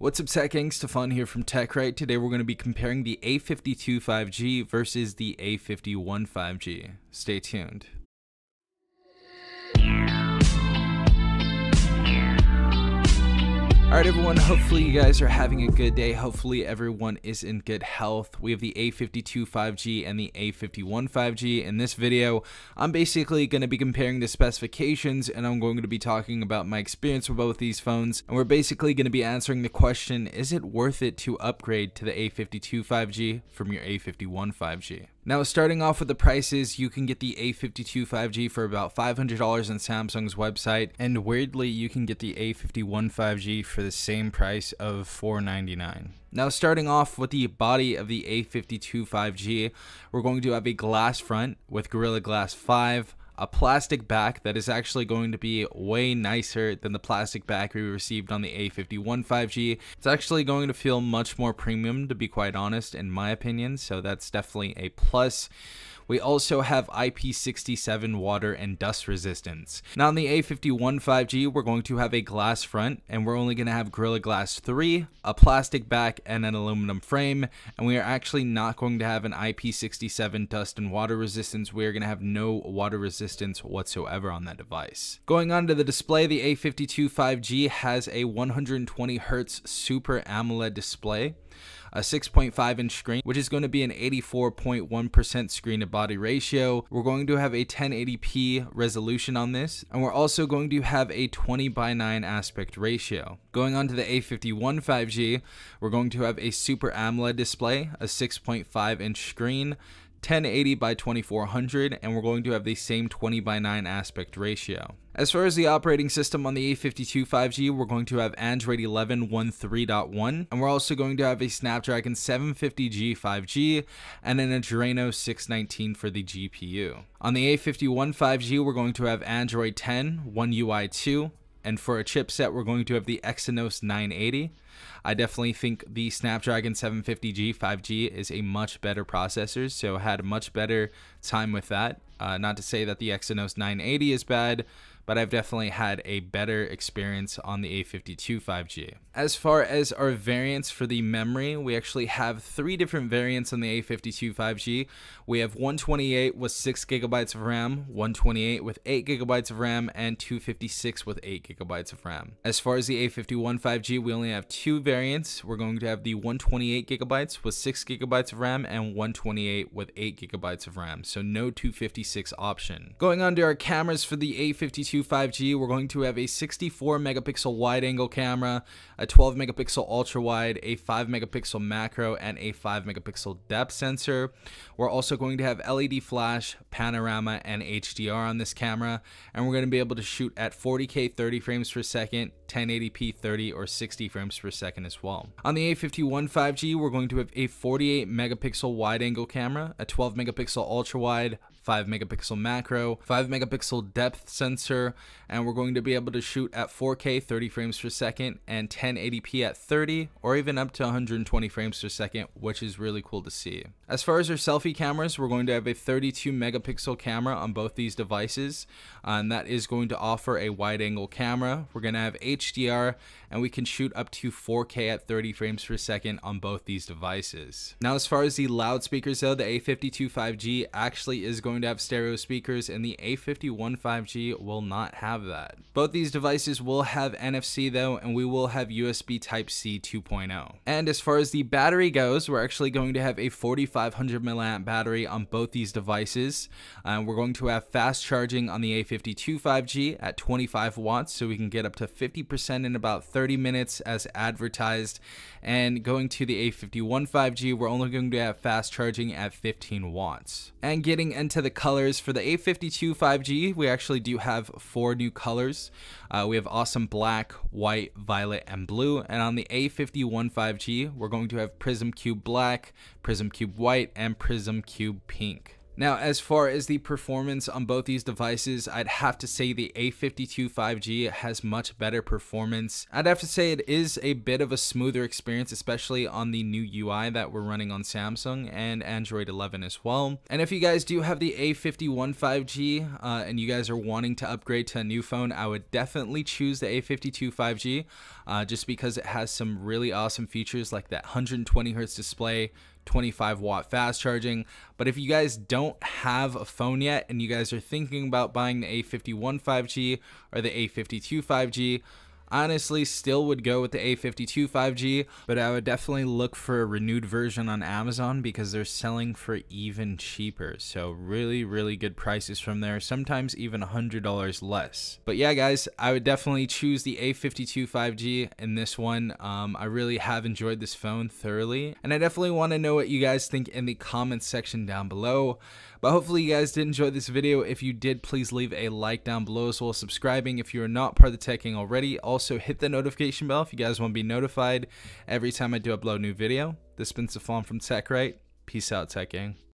What's up Tech Gang, Stefan here from TechRite. Today we're going to be comparing the A52 5G versus the A51 5G. Stay tuned. Alright, everyone. Hopefully, you guys are having a good day. Hopefully, everyone is in good health. We have the A52 5G and the A51 5G. In this video, I'm basically going to be comparing the specifications and I'm going to be talking about my experience with both these phones. And we're basically going to be answering the question is it worth it to upgrade to the A52 5G from your A51 5G? Now, starting off with the prices, you can get the A52 5G for about $500 on Samsung's website, and weirdly, you can get the A51 5G for the same price of $499. Now, starting off with the body of the A52 5G, we're going to have a glass front with Gorilla Glass 5, a plastic back that is actually going to be way nicer than the plastic back we received on the A51 5G. It's actually going to feel much more premium to be quite honest in my opinion, so that's definitely a plus. We also have IP67 water and dust resistance. Now on the A51 5G, we're going to have a glass front and we're only going to have Gorilla Glass 3, a plastic back and an aluminum frame. And we are actually not going to have an IP67 dust and water resistance. We are going to have no water resistance resistance whatsoever on that device. Going on to the display, the A52 5G has a 120Hz Super AMOLED display a 6.5 inch screen, which is going to be an 84.1% screen to body ratio. We're going to have a 1080p resolution on this, and we're also going to have a 20 by 9 aspect ratio. Going on to the A51 5G, we're going to have a Super AMOLED display, a 6.5 inch screen, 1080 by 2400 and we're going to have the same 20 by 9 aspect ratio. As far as the operating system on the A52 5G, we're going to have Android 11 and we're also going to have a Snapdragon 750G 5G and an Adreno 619 for the GPU. On the A51 5G, we're going to have Android 10, One UI 2, and for a chipset, we're going to have the Exynos 980. I definitely think the Snapdragon 750G 5G is a much better processor, so had a much better time with that. Uh, not to say that the Exynos 980 is bad, but I've definitely had a better experience on the A52 5G. As far as our variants for the memory, we actually have three different variants on the A52 5G. We have 128 with 6 gigabytes of RAM, 128 with 8 gigabytes of RAM, and 256 with 8 gigabytes of RAM. As far as the A51 5G, we only have two variants. We're going to have the 128 gigabytes with 6 gigabytes of RAM and 128 with 8 gigabytes of RAM, so no 256 option. Going on to our cameras for the A52 5 g we're going to have a 64 megapixel wide angle camera, a 12 megapixel ultra wide, a 5 megapixel macro, and a 5 megapixel depth sensor. We're also going to have LED flash, panorama, and HDR on this camera, and we're going to be able to shoot at 40K 30 frames per second 1080p 30 or 60 frames per second as well. On the A51 5G, we're going to have a 48 megapixel wide angle camera, a 12 megapixel ultra wide, 5 megapixel macro, 5 megapixel depth sensor, and we're going to be able to shoot at 4K 30 frames per second and 1080p at 30 or even up to 120 frames per second, which is really cool to see. As far as our selfie cameras, we're going to have a 32 megapixel camera on both these devices, and that is going to offer a wide angle camera. We're going to have HDR, and we can shoot up to 4K at 30 frames per second on both these devices. Now, as far as the loudspeakers though, the A52 5G actually is going to have stereo speakers and the A51 5G will not have that. Both these devices will have NFC though, and we will have USB Type-C 2.0. And as far as the battery goes, we're actually going to have a 4500 milliamp battery on both these devices. and uh, we're going to have fast charging on the A52 5G at 25 watts, so we can get up to 50 50% in about 30 minutes as advertised. And going to the A51 5G, we're only going to have fast charging at 15 watts. And getting into the colors for the A52 5G, we actually do have four new colors. Uh, we have awesome black, white, violet, and blue. And on the A51 5G, we're going to have Prism Cube Black, Prism Cube White, and Prism Cube Pink. Now, as far as the performance on both these devices, I'd have to say the A52 5G has much better performance. I'd have to say it is a bit of a smoother experience, especially on the new UI that we're running on Samsung and Android 11 as well. And if you guys do have the A51 5G uh, and you guys are wanting to upgrade to a new phone, I would definitely choose the A52 5G uh, just because it has some really awesome features like that 120 hertz display, 25 watt fast charging. But if you guys don't have a phone yet and you guys are thinking about buying the A51 5G or the A52 5G, honestly still would go with the A52 5G, but I would definitely look for a renewed version on Amazon because they're selling for even cheaper. So really, really good prices from there, sometimes even $100 less. But yeah, guys, I would definitely choose the A52 5G in this one. Um, I really have enjoyed this phone thoroughly, and I definitely want to know what you guys think in the comments section down below. But hopefully you guys did enjoy this video. If you did, please leave a like down below as well as subscribing if you are not part of the Tech Gang already. Also hit the notification bell if you guys want to be notified every time I do upload a new video. This has been Safon from Tech Right. Peace out, Tech Gang.